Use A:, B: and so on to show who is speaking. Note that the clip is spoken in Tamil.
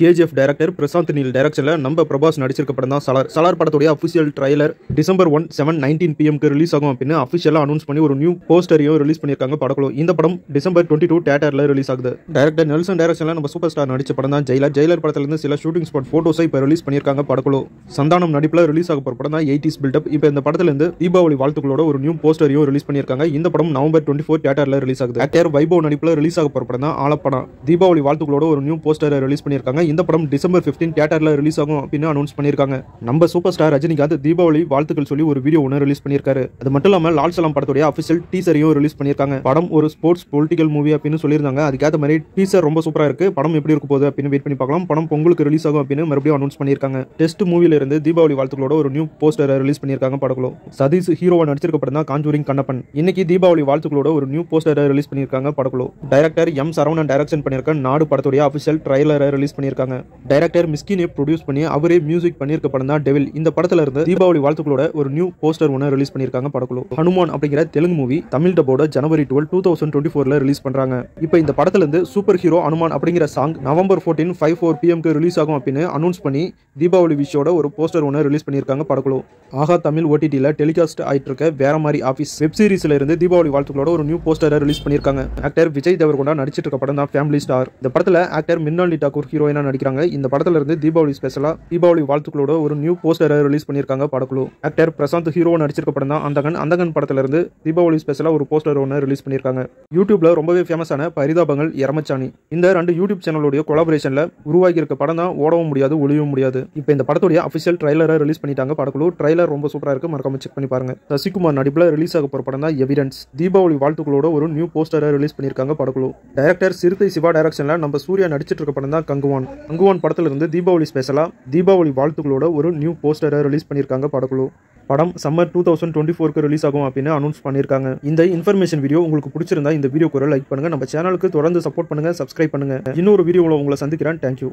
A: கேஜிஎஃப் டைரக்டர் பிரசாந்த் நீல் டைரக்ஷனில் நம்ம பிரபாஸ் நடிச்சிருக்க படம் தான் சலார் சலார் படத்துடைய official trailer December one seven nineteen பிஎம்க்கு ரிலீஸ் ஆகும் அப்படின்னு அஃபிஷியலாக அனௌன்ஸ் பண்ணி ஒரு நியூ போஸ்டரையும் ரிலீஸ் பண்ணியிருக்காங்க படக்குழு இந்த படம் டிசம்பர் டுவெண்ட்டி டூ தேட்டரில் ரிலீஸ் ஆகுது டைரக்டர் நெல்சன் டைரக்ஷனில் நம்ம சூப்பர் ஸ்டார் நடிச்ச படம் தான் ஜெயிலர் ஜெயிலர் படத்துலேருந்து சில ஷூட்டிங் ஸ்பாட் ஃபோட்டோஸை இப்போ ரிலீஸ் பண்ணியிருக்காங்க படக்குழு சந்தானம் நடிப்பில் ரிலீஸ் ஆக போகிற படம் தான் எயிட்டிஸ் பில்டப் இப்போ இந்த படத்துலேருந்து தீபாவளி வாழ்த்துக்களோட ஒரு நியூ போஸ்டரையும் ரிலீஸ் பண்ணியிருக்காங்க இந்த படம் நவம்பர் டுவெண்ட்டி ஃபோர் தேட்டரில் ரிலீஸ் ஆகுது ஆக்டர் வைபவ் நடிப்பில் ரிலீஸ் ஆக போகிற படம் தான் ஆலப்படம் தீபாவளி வாழ்த்துக்களோட ஒரு நியூ போஸ்டரை ரிலீஸ் பண்ணியிருக்காங்க இந்த படம் டிசம்பர் பிப்டீன் தேட்டரில் ரிலீஸ் ஆகும் அப்படின்னு அனௌன்ஸ் பண்ணியிருக்காங்க நம்ம சூப்பர் ஸ்டார் ரஜினிகாந்த் தீபாவளி வாழ்த்துக்கள் சொல்லி ஒரு வீடியோ ஒன்று ரிலீஸ் பண்ணியிருக்காரு அது மட்டும் இல்லாமல் லால் சலாம் படத்துடைய அஃபிஷியல் டீசரையும் ரிலீஸ் பண்ணியிருக்காங்க படம் ஒரு ஸ்போர்ட்ஸ் பொலிட்டிக்கல் மூவி அப்படின்னு சொல்லியிருந்தாங்க அதுக்கேற்ற மாதிரி டீசர் ரொம்ப சூப்பராக இருக்கு படம் எப்படி இருக்க போகுது அப்படின்னு வெயிட் பண்ணி பார்க்கலாம் படம் பொங்கலுக்கு ரிலீஸ் ஆகும் அப்படின்னு மறுபடியும் அனௌன்ஸ் பண்ணியிருக்காங்க டெஸ்ட் மூவில இருந்து தீபாவளி வாழ்த்துக்களோட ஒரு நியூ போஸ்டரை ரிலீஸ் பண்ணியிருக்காங்க படங்களும் சதீஷ் ஹீரோவா நடிச்சிருக்க படம் தான் காஞ்சூரிங் கண்ணப்பன் இன்னைக்கு தீபாவளி வாழ்த்துக்களோட ஒரு நியூ போஸ்டரை ரிலீஸ் பண்ணியிருக்காங்க படங்களும் டைரக்டர் எம் சரவணன் டைரக்ஷன் பண்ணியிருக்க நாடு படத்துடைய அஃபிஷியல் ட்ரைலரை ரிலீஸ் பண்ணியிருக்காங்க பண்ணியிருக்காங்க டைரக்டர் மிஸ்கினே ப்ரொடியூஸ் பண்ணி அவரே மியூசிக் பண்ணியிருக்க படம் தான் டெவில் இந்த படத்துல இருந்து தீபாவளி வாழ்த்துக்களோட ஒரு நியூ போஸ்டர் ஒன்று ரிலீஸ் பண்ணியிருக்காங்க படக்குழு ஹனுமான் அப்படிங்கிற தெலுங்கு மூவி தமிழ் டபோட January twelve two thousand twenty ஃபோர்ல ரிலீஸ் பண்றாங்க இப்போ இந்த படத்துலேருந்து சூப்பர் ஹீரோ அனுமான் அப்படிங்கிற song November fourteen five four பிஎம்க்கு ரிலீஸ் ஆகும் அப்படின்னு அனௌன்ஸ் பண்ணி தீபாவளி விஷயோட ஒரு போஸ்டர் ஒன்று ரிலீஸ் பண்ணியிருக்காங்க படக்குழு ஆகா தமிழ் ஓடிடியில் டெலிகாஸ்ட் ஆயிட்டு இருக்க வேற மாதிரி ஆஃபீஸ் வெப் சீரிஸ்ல இருந்து தீபாவளி வாழ்த்துக்களோட ஒரு நியூ போஸ்டரை ரிலீஸ் பண்ணியிருக்காங்க ஆக்டர் விஜய் தேவர்கொண்டா நடிச்சிட்டு இருக்க படம் தான் ஃபேமிலி ஸ்டார் இந்த படத்தில் ஆக்டர் மின்னாலி டாக்கூர் ஹீரோயினா நடிக்கிறாங்க இந்த படத்துல இருந்து தீபாவளி ஸ்பெஷலா தீபாவளி வாழ்த்துக்களோட ஒரு நியூ போஸ்டர் ரிலீஸ் பண்ணியிருக்காங்க படக்குழு ஆக்டர் பிரசாந்த் ஹீரோ நடிச்சிருக்க படம் தான் அந்தகன் அந்தகன் படத்துல இருந்து தீபாவளி ஸ்பெஷலா ஒரு போஸ்டர் ஒன்று ரிலீஸ் பண்ணியிருக்காங்க யூடியூப்ல ரொம்பவே ஃபேமஸான பரிதாபங்கள் எரமச்சானி இந்த ரெண்டு யூடியூப் சேனலுடைய கொலாபரேஷன்ல உருவாகி இருக்க படம் தான் ஓடவும் முடியாது ஒளியவும் முடியாது இப்போ இந்த படத்துடைய அபிஷியல் ட்ரைலரை ரிலீஸ் பண்ணிட்டாங்க படக்குழு ட்ரைலர் ரொம்ப சூப்பராக இருக்கு மறக்காம செக் பண்ணி பாருங்க சசிகுமார் நடிப்பில் ரிலீஸ் ஆக போற படம் தான் எவிடன்ஸ் தீபாவளி வாழ்த்துக்களோட ஒரு நியூ போஸ்டரை ரிலீஸ் பண்ணியிருக்காங்க படக்குழு டைரக்டர் சிறுத்தை சிவா டைரக்ஷன்ல நம்ம சூர்யா நடிச்சிட்டு இருக்க படம் தான் கங்குவான் அங்குவான் இருந்து தீபாவளி ஸ்பெஷலாக தீபாவளி வாழ்த்துக்களோட ஒரு நியூ போஸ்டரை ரிலீஸ் பண்ணியிருக்காங்க படக்குழு படம் சம்மர் டூ தௌசண்ட் டுவெண்ட்டி ஃபோருக்கு ரிலீஸ் ஆகும் அப்படின்னு அனௌன்ஸ் பண்ணியிருக்காங்க இந்த இன்ஃபர்மேஷன் வீடியோ உங்களுக்கு பிடிச்சிருந்தா இந்த வீடியோ கூட லைக் பண்ணுங்க நம்ம சேனலுக்கு தொடர்ந்து சப்போர்ட் பண்ணுங்கள் சப்ஸ்கிரைப் பண்ணுங்கள் இன்னொரு வீடியோவில் உங்களை சந்திக்கிறேன் தேங்க்யூ